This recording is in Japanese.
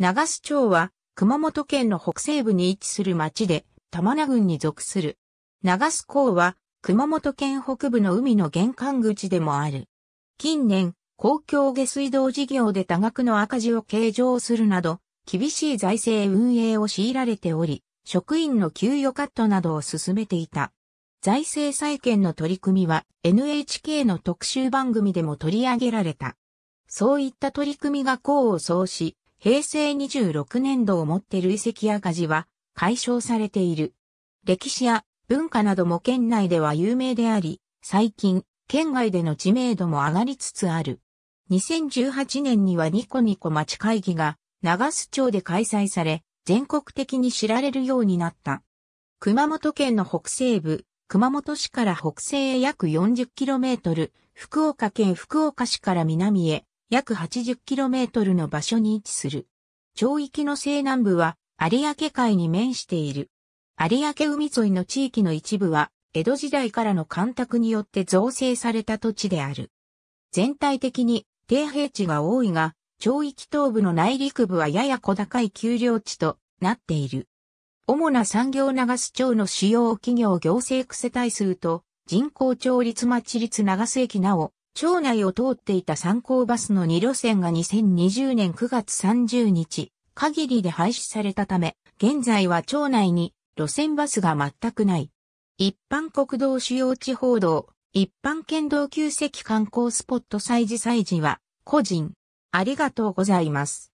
長洲町は熊本県の北西部に位置する町で玉名郡に属する。長洲港は熊本県北部の海の玄関口でもある。近年、公共下水道事業で多額の赤字を計上するなど、厳しい財政運営を強いられており、職員の給与カットなどを進めていた。財政再建の取り組みは NHK の特集番組でも取り上げられた。そういった取り組みが功を奏し、平成26年度をもって累積赤字は解消されている。歴史や文化なども県内では有名であり、最近、県外での知名度も上がりつつある。2018年にはニコニコ町会議が長洲町で開催され、全国的に知られるようになった。熊本県の北西部、熊本市から北西へ約 40km、福岡県福岡市から南へ約 80km の場所に位置する。町域の西南部は有明海に面している。有明海沿いの地域の一部は、江戸時代からの干拓によって造成された土地である。全体的に低平地が多いが、町域東部の内陸部はやや小高い丘陵地となっている。主な産業長洲町の主要企業行政癖世数と人口町立町立流す駅なお、町内を通っていた参考バスの2路線が2020年9月30日限りで廃止されたため、現在は町内に路線バスが全くない。一般国道主要地方道、一般県道旧跡観光スポット祭事祭事は個人。ありがとうございます。